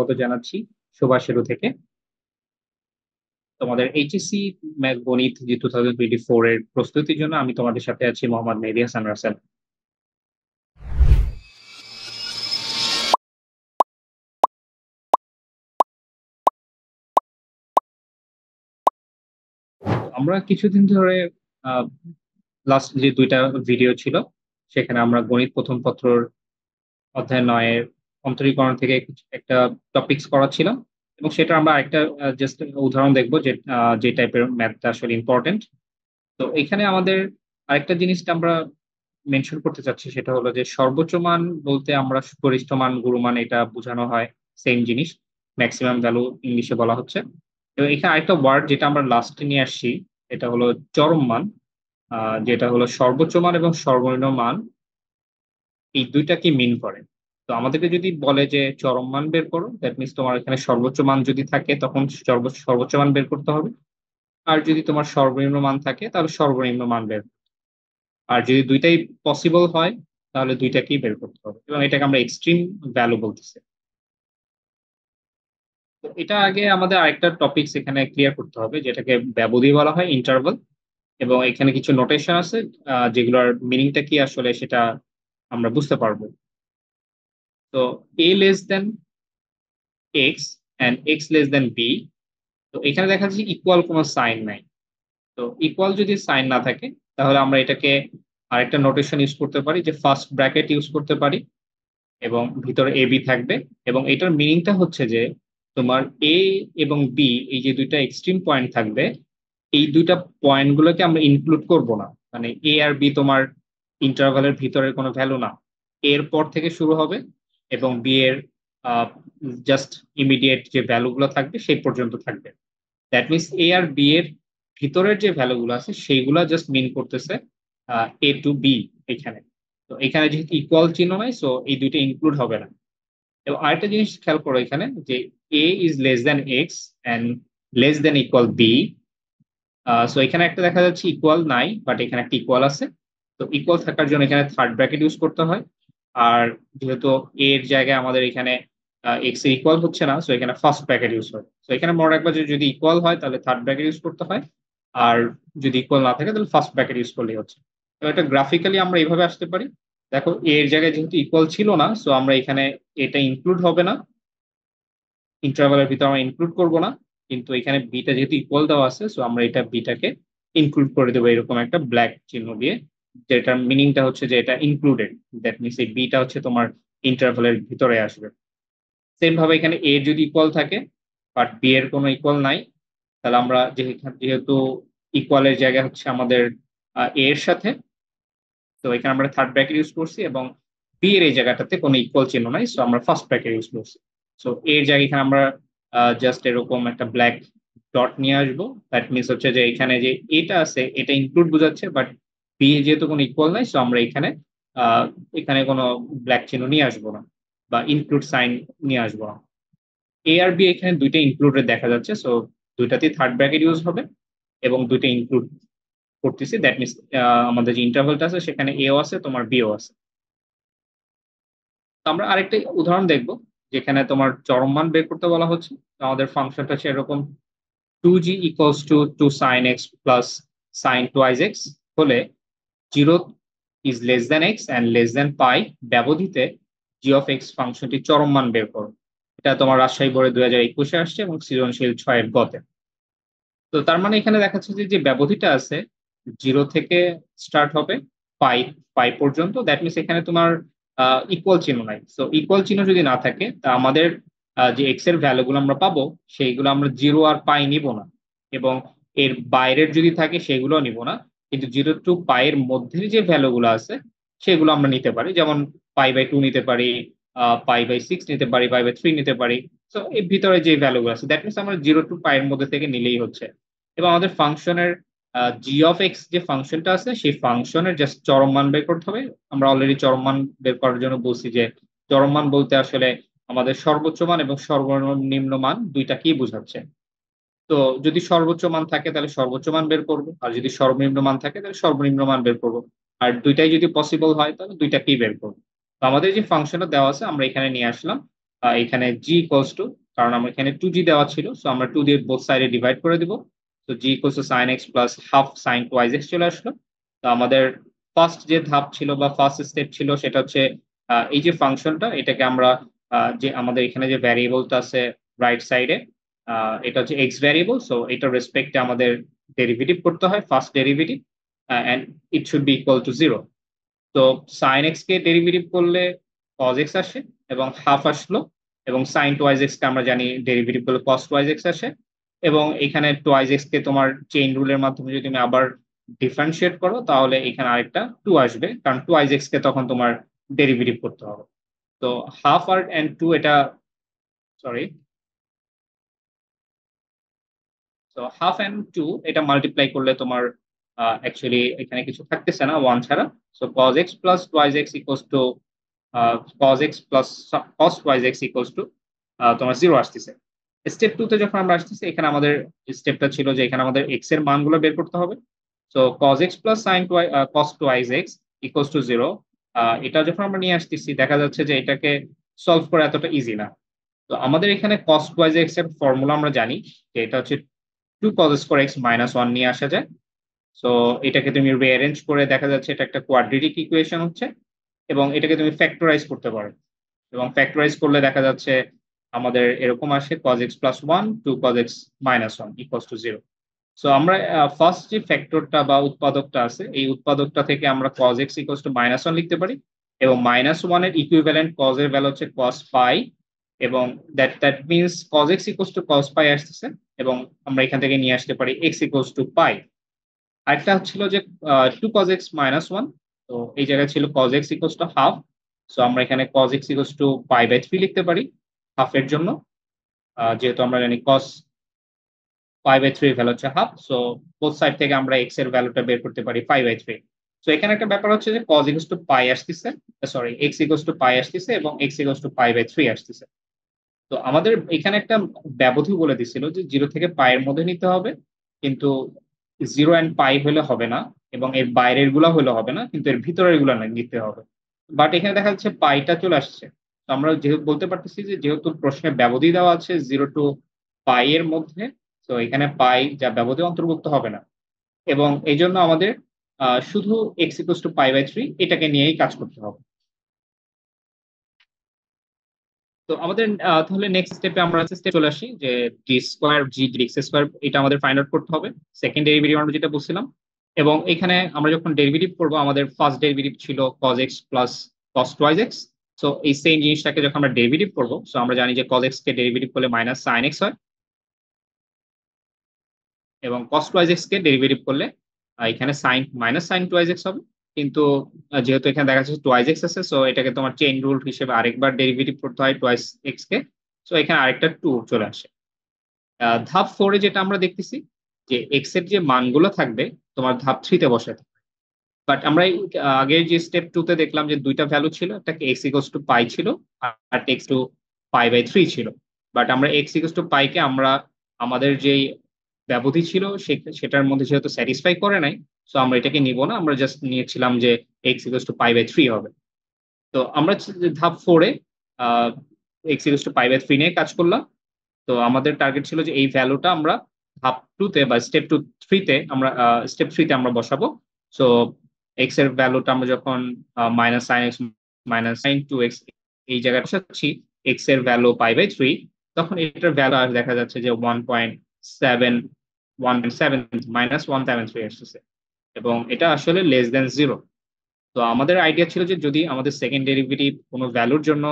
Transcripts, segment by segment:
স্বাগত জানাচ্ছি সুভাষেরু থেকে তোমাদের এইচএসসি e ম্যাথ গণিত যে টু থাউজেন্ড ফোর এর প্রস্তুতির জন্য আমি তোমাদের সাথে আছি মোহাম্মদ মেহদি হাসান রাসেল আমরা কিছুদিন ধরে লাস্ট যে দুইটা ভিডিও ছিল সেখানে আমরা গণিত প্রথম পত্রর অধ্যায় নয়ের অন্তরীকরণ থেকে একটা টপিক্স করা ছিল এবং সেটা আমরা একটা জাস্ট উদাহরণ দেখবো যে যে টাইপের ম্যাথটা আসলে ইম্পর্টেন্ট তো এখানে আমাদের আরেকটা জিনিসটা আমরা মেনশন করতে চাচ্ছি সেটা হলো যে সর্বোচ্চ মান বলতে আমরা গরিষ্ঠ মান গুরুমান এটা বোঝানো হয় সেম জিনিস ম্যাক্সিমাম ভ্যালু ইংলিশে বলা হচ্ছে তো এখানে আরেকটা ওয়ার্ড যেটা আমরা লাস্টে নিয়ে আসছি এটা হলো চরম মান যেটা হলো সর্বোচ্চ মান এবং সর্বনিম্ন মান এই কি মিন করে তো আমাদেরকে যদি বলে যে চরম মান বের করো দ্যাট মিনস তোমার এখানে সর্বোচ্চ মান যদি থাকে তখন সর্বোচ্চ সর্বোচ্চ মান বের করতে হবে আর যদি তোমার সর্বনিম্ন মান থাকে তাহলে সর্বনিম্ন মান বের আর যদি দুইটাই পসিবল হয় তাহলে দুইটাকেই বের করতে হবে এবং এটাকে আমরা এক্সট্রিম ভ্যালু বলতেছি এটা আগে আমাদের আরেকটা টপিকস এখানে ক্লিয়ার করতে হবে যেটাকে ব্যবধি বলা হয় ইন্টারভাল এবং এখানে কিছু নোটেশন আছে যেগুলোর মিনিংটা কি আসলে সেটা আমরা বুঝতে পারবো তো A less than X and X less than B তো এখানে দেখা যাচ্ছে ইকুয়াল কোনো সাইন নাই তো ইকুয়াল যদি সাইন না থাকে তাহলে আমরা এটাকে আরেকটা নোটেশন ইউজ করতে পারি যে ফার্স্ট ব্র্যাকেট ইউজ করতে পারি এবং ভিতরে এ বি থাকবে এবং এটার মিনিংটা হচ্ছে যে তোমার এ এবং বি এই যে দুইটা এক্সট্রিম পয়েন্ট থাকবে এই দুইটা পয়েন্টগুলোকে আমরা ইনক্লুড করব না মানে এ আর বি তোমার ইন্টারভালের ভিতরে কোনো ভ্যালু না এর পর থেকে শুরু হবে এবং বিয়ের জাস্ট ইমিডিয়েট যে ভ্যালুগুলো থাকবে সেই পর্যন্ত থাকবে দ্যাট মিনস এ আর বি এর ভিতরের যে ভ্যালুগুলো আছে সেইগুলা জাস্ট মিন করতেছে এ টু বি এখানে তো এখানে যেহেতু ইকুয়াল চিহ্ন নাই সো এই দুইটা ইনক্লুড হবে না এবং আরেকটা জিনিস খেয়াল করো এখানে যে A is less than X and less than equal B so এখানে একটা দেখা যাচ্ছে ইকুয়াল নাই বাট এখানে একটা ইকুয়াল আছে তো ইকুয়াল থাকার জন্য এখানে থার্ড ব্র্যাকেট ইউজ করতে হয় আর যেহেতু এ এর জায়গায় আমাদের এখানে এক্স ইকুয়াল হচ্ছে না সো এখানে ফার্স্ট ব্র্যাকেট ইউজ হয় সো এখানে মনে রাখবা যে যদি ইকুয়াল হয় তাহলে থার্ড ব্র্যাকেট ইউজ করতে হয় আর যদি ইকুয়াল না থাকে তাহলে ফার্স্ট ব্র্যাকেট ইউজ করলেই হচ্ছে তো এটা গ্রাফিক্যালি আমরা এইভাবে আসতে পারি দেখো এ এর জায়গায় যেহেতু ইকুয়াল ছিল না সো আমরা এখানে এটা ইনক্লুড হবে না ইন্টারভালের ভিতরে আমরা ইনক্লুড করব না কিন্তু এখানে বিটা যেহেতু ইকুয়াল দেওয়া আছে সো আমরা এটা বিটাকে ইনক্লুড করে দেবো এরকম একটা ব্ল্যাক চিহ্ন দিয়ে যেটার মিনিংটা হচ্ছে যে এটা ইনক্লুডেড দ্যাট মিনস এই বিটা হচ্ছে তোমার ইন্টারভালের ভিতরে আসবে সেম ভাবে এখানে এ যদি ইকুয়াল থাকে বাট বি এর কোনো ইকুয়াল নাই তাহলে আমরা যেহেতু ইকুয়ালের জায়গা হচ্ছে আমাদের এ এর সাথে তো এখানে আমরা থার্ড ব্র্যাকেট ইউজ করছি এবং বি এর এই জায়গাটাতে কোনো ইকুয়াল চিহ্ন নাই সো আমরা ফার্স্ট ব্র্যাকেট ইউজ করছি সো এর জায়গায় এখানে আমরা জাস্ট এরকম একটা ব্ল্যাক ডট নিয়ে আসবো দ্যাট মিনস হচ্ছে যে এখানে যে এটা আছে এটা ইনক্লুড বোঝাচ্ছে বাট পি এ যেহেতু কোনো ইকুয়াল নাই সো আমরা এখানে এখানে কোনো ব্ল্যাক চিহ্ন নিয়ে আসবো না বা ইনক্লুড সাইন নিয়ে আসবো না এ আর বি এখানে দুইটা ইনক্লুডের দেখা যাচ্ছে সো দুইটাতে থার্ড ব্র্যাকেট ইউজ হবে এবং দুইটা ইনক্লুড করতেছি দ্যাট মিনস আমাদের যে ইন্টারভালটা আছে সেখানে এও আছে তোমার বিও আছে আমরা আরেকটা উদাহরণ দেখব যেখানে তোমার চরম মান বের করতে বলা হচ্ছে আমাদের ফাংশনটা এরকম two G equals to two sine X plus sine two X হলে zero is less than X and less than pi ব্যবধিতে জি অফ এক্স ফাংশনটি চরম মান বের করো এটা তোমার রাজশাহী বোর্ডে দুই হাজার একুশে আসছে এবং সৃজনশীল ছয়ের গতে তো তার মানে এখানে দেখাচ্ছে যে যে ব্যবধিটা আছে জিরো থেকে স্টার্ট হবে পাই পাই পর্যন্ত দ্যাট মিনস এখানে তোমার ইকুয়াল চিহ্ন নাই সো ইকুয়াল চিহ্ন যদি না থাকে তা আমাদের যে এক্স এর ভ্যালুগুলো আমরা পাবো সেইগুলো আমরা জিরো আর পাই নিব না এবং এর বাইরের যদি থাকে সেগুলো নিব না কিন্তু জিরো টু পাইয়ের মধ্যে যে ভ্যালুগুলো আছে সেগুলো আমরা নিতে পারি যেমন পাই বাই টু নিতে পারি পাই বাই সিক্স নিতে পারি পাই বাই থ্রি নিতে পারি সো এর ভিতরে যে ভ্যালুগুলো আছে দ্যাট মিনস আমরা জিরো টু পাইয়ের মধ্যে থেকে নিলেই হচ্ছে এবং আমাদের ফাংশনের জি অফ এক্স যে ফাংশনটা আছে সেই ফাংশনের জাস্ট চরম মান বের করতে হবে আমরা অলরেডি চরম মান বের করার জন্য বলছি যে চরম মান বলতে আসলে আমাদের সর্বোচ্চ মান এবং সর্বনিম্ন মান দুইটাকেই বোঝাচ্ছে তো যদি সর্বোচ্চ মান থাকে তাহলে সর্বোচ্চ মান বের করব আর যদি সর্বনিম্ন মান থাকে তাহলে সর্বনিম্ন মান বের করব আর দুইটাই যদি পসিবল হয় তাহলে কি বের করব তো আমাদের যে ফাংশনটা দেওয়া আছে আমরা এখানে নিয়ে আসলাম এখানে জি ইকোয়ালস টু কারণ আমরা এখানে টু জি দেওয়া ছিল সো আমরা টু দিয়ে বোথ সাইডে ডিভাইড করে দিব তো G equals to sine X plus half sine two X চলে আসলো তো আমাদের ফার্স্ট যে ধাপ ছিল বা ফার্স্ট স্টেপ ছিল সেটা হচ্ছে এই যে ফাংশনটা এটাকে আমরা যে আমাদের এখানে যে ভ্যারিয়েবলটা আছে রাইট সাইডে এটা হচ্ছে এক্স ভ্যারিয়েবল সো এটার রেসপেক্টে আমাদের ডেরিভেটিভ করতে হয় first derivative and it should be equal to zero তো সাইন এক্স কে ডেরিভেটিভ করলে কজ এক্স আসে এবং হাফ আসলো এবং সাইন ওয়াইজ এক্স কে আমরা জানি ডেরিভেটিভ করলে কস ওয়াইজ এক্স আসে এবং এখানে টুয়াইজ এক্স কে তোমার চেইন রুলের মাধ্যমে যদি তুমি আবার ডিফারেন্সিয়েট করো তাহলে এখানে আরেকটা টু আসবে কারণ টোয়াইজ এক্স কে তখন তোমার ডেরিভেটিভ করতে হবে তো হাফ আর অ্যান্ড টু এটা সরি তো হাফ এন টু এটা মাল্টিপ্লাই করলে তোমার অ্যাকচুয়ালি এখানে কিছু থাকতেছে না ওয়ান ছাড়া so cos X plus twice X equals to cos X plus cos twice X equals to তোমার জিরো আসতেছে স্টেপ টুতে যখন আমরা আসতেছি এখানে আমাদের স্টেপটা ছিল যে এখানে আমাদের এক্স এর মানগুলো বের করতে হবে so cos X plus sine two cos twice X equals to zero এটা যখন আমরা নিয়ে আসতেছি দেখা যাচ্ছে যে এটাকে সলভ করা এতটা ইজি না তো আমাদের এখানে কস্ট ওয়াইজ এক্স এর ফর্মুলা আমরা জানি যে এটা হচ্ছে two cos square X minus one নিয়ে আসা যায় সো এটাকে তুমি রিঅ্যারেঞ্জ করে দেখা যাচ্ছে এটা একটা কোয়াড্রেটিক ইকুয়েশন হচ্ছে এবং এটাকে তুমি ফ্যাক্টরাইজ করতে পারো এবং ফ্যাক্টরাইজ করলে দেখা যাচ্ছে আমাদের এরকম আসে cos X plus one two cos X minus one equals to zero so আমরা ফার্স্ট যে ফ্যাক্টরটা বা উৎপাদকটা আছে এই উৎপাদকটা থেকে আমরা cos X equals to minus one লিখতে পারি এবং মাইনাস ওয়ানের ইকুইভ্যালেন্ট কজের ভ্যালু হচ্ছে কজ পাই এবং that that means cos X equals to cos pi আসতেছে এবং আমরা এখান থেকে নিয়ে আসতে পারি এক্স ইকোস টু পাই আরেকটা হচ্ছিল যে two cos X minus one তো এই জায়গায় ছিল cos X equals to half so আমরা এখানে cos X equals to pi by three লিখতে পারি হাফের জন্য যেহেতু আমরা জানি cos pi by three value হচ্ছে হাফ সো বোথ সাইড থেকে আমরা এক্স এর ভ্যালুটা বের করতে পারি ফাইভ বাই থ্রি সো এখানে একটা ব্যাপার হচ্ছে যে কজ ইকোস টু পাই আসতেছে sorry X equals to pi আসতেছে এবং X equals to pi by three আসতেছে তো আমাদের এখানে একটা ব্যবধি বলে দিছিল যে জিরো থেকে পায়ের মধ্যে নিতে হবে কিন্তু জিরো অ্যান্ড পাই হলে হবে না এবং এর বাইরের গুলা হলে হবে না কিন্তু এর ভিতরের গুলা নিতে হবে বাট এখানে দেখা যাচ্ছে পাইটা চলে আসছে তো আমরা যেহেতু বলতে পারতেছি যে যেহেতু প্রশ্নে ব্যবধি দেওয়া আছে জিরো টু পাই এর মধ্যে তো এখানে পাই যা ব্যবধি অন্তর্ভুক্ত হবে না এবং এই জন্য আমাদের শুধু X equal to pi by three এটাকে নিয়েই কাজ করতে হবে তো আমাদের তাহলে নেক্সট স্টেপে আমরা স্টেপ চলে আসি যে D square G D X square এটা আমাদের ফাইন্ড আউট করতে হবে সেকেন্ড ডেরিভেটিভ আমরা যেটা বলছিলাম এবং এখানে আমরা যখন ডেরিভেটিভ করব আমাদের ফার্স্ট ডেরিভেটিভ ছিল cos x plus cos twice x so এই সেম জিনিসটাকে যখন আমরা ডেরিভেটিভ করব সো আমরা জানি যে cos x কে ডেরিভেটিভ করলে মাইনাস sin x হয় এবং cos টুয়াইজ x কে ডেরিভেটিভ করলে এখানে sin minus sin twice x হবে কিন্তু যেহেতু এখানে দেখা যাচ্ছে টোয়াইস এক্স আছে সো এটাকে তোমার চেইন রুল হিসেবে আরেকবার ডেরিভেটিভ করতে হয় টোয়াইস এক্স কে সো এখানে আরেকটা টু চলে আসে ধাপ ফোরে যেটা আমরা দেখতেছি যে এক্স এর যে মানগুলো থাকবে তোমার ধাপ থ্রিতে থাকবে বাট আমরা আগের যে স্টেপ টুতে দেখলাম যে দুইটা ভ্যালু ছিল একটা এক্স ইকোস টু পাই ছিল আর X to pi by three ছিল বাট আমরা এক্স ইকোস টু পাইকে আমরা আমাদের যেই ব্যবধি ছিল সেটার মধ্যে যেহেতু স্যাটিসফাই করে নাই সো আমরা এটাকে নিব না আমরা জাস্ট নিয়েছিলাম যে X equal to pi by three হবে তো আমরা ধাপ ফোরে X equal to pi by three নিয়ে কাজ করলাম তো আমাদের টার্গেট ছিল যে এই ভ্যালুটা আমরা ধাপ টুতে বা স্টেপ টু থ্রিতে আমরা স্টেপ থ্রিতে আমরা বসাবো সো এক্স এর ভ্যালুটা আমরা যখন minus sine X minus sine two X এই জায়গায় বসাচ্ছি এক্স এর ভ্যালু পাই বাই থ্রি তখন এটার ভ্যালু আর দেখা যাচ্ছে যে one point seven one seven minus one seven three আসতেছে এবং এটা আসলে লেস দেন জিরো তো আমাদের আইডিয়া ছিল যে যদি আমাদের সেকেন্ড ডেরিভেটিভ কোনো ভ্যালুর জন্য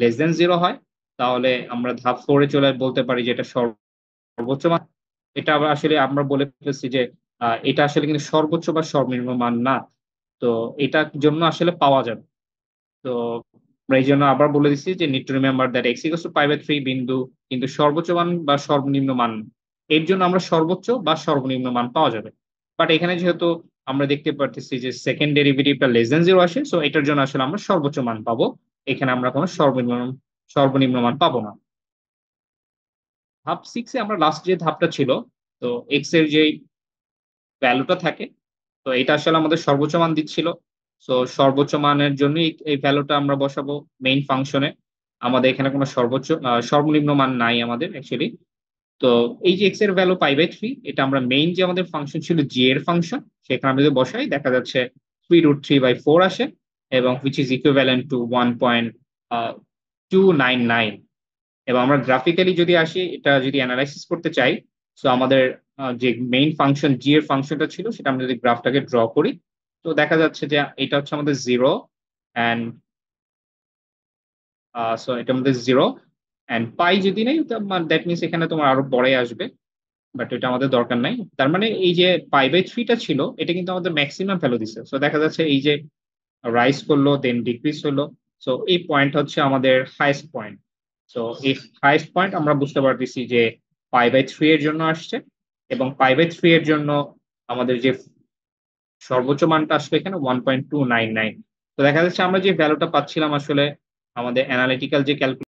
লেস দেন জিরো হয় তাহলে আমরা ধাপ ফোরে চলে বলতে পারি যে এটা সর্বোচ্চ মান এটা আবার আসলে আমরা বলে ফেলেছি যে এটা আসলে কিন্তু সর্বোচ্চ বা সর্বনিম্ন মান না তো এটার জন্য আসলে পাওয়া যাবে তো আমরা এই জন্য আবার বলে দিচ্ছি যে need to remember that X equals to by three বিন্দু কিন্তু সর্বোচ্চ মান বা সর্বনিম্ন মান এর জন্য আমরা সর্বোচ্চ বা সর্বনিম্ন মান পাওয়া যাবে বাট এখানে যেহেতু আমরা দেখতে পারতেছি যে সেকেন্ড ডেরিভেটিভটা লেস দেন জিরো আসে সো এটার জন্য আসলে আমরা সর্বোচ্চ মান পাবো এখানে আমরা কোনো সর্বনিম্ন সর্বনিম্ন মান পাবো না ধাপ সিক্সে আমরা লাস্ট যে ধাপটা ছিল তো এক্স এর যে ভ্যালুটা থাকে তো এটা আসলে আমাদের সর্বোচ্চ মান দিচ্ছিল সো সর্বোচ্চ মানের জন্য এই ভ্যালুটা আমরা বসাবো মেইন ফাংশনে আমাদের এখানে কোনো সর্বোচ্চ সর্বনিম্ন মান নাই আমাদের অ্যাকচুয়ালি তো এই যে এক্স এর ভ্যালু পাই বাই থ্রি এটা আমরা মেইন যে আমাদের ফাংশন ছিল জি এর ফাংশন সেখানে আমরা যদি বসাই দেখা যাচ্ছে three root three by four আসে এবং which is equivalent to one point two nine nine এবং আমরা গ্রাফিক্যালি যদি আসি এটা যদি অ্যানালাইসিস করতে চাই সো আমাদের uh, যে মেইন ফাংশন জি এর ফাংশনটা ছিল সেটা আমরা যদি গ্রাফটাকে ড্র করি তো দেখা যাচ্ছে যে এটা হচ্ছে আমাদের জিরো অ্যান্ড সো এটা আমাদের জিরো অ্যান্ড পাই যদি নেই দ্যাট মিনস মানে এখানে তোমার আরো পরে আসবে বাট এটা আমাদের দরকার নাই তার মানে এই যে পাই বাই থ্রিটা ছিল এটা কিন্তু আমাদের ম্যাক্সিমাম ভ্যালু দিচ্ছে সো দেখা যাচ্ছে এই যে রাইস করলো দেন ডিক্রিজ হলো সো এই পয়েন্ট হচ্ছে আমাদের হাইস্ট পয়েন্ট সো এই হাইস্ট পয়েন্ট আমরা বুঝতে পারতেছি যে পাই বাই থ্রি এর জন্য আসছে এবং পাই বাই থ্রি এর জন্য আমাদের যে সর্বোচ্চ মানটা আসবে এখানে one point two nine nine তো দেখা যাচ্ছে আমরা যে ভ্যালুটা পাচ্ছিলাম আসলে আমাদের অ্যানালিটিক্যাল যে ক্যালকুলেশন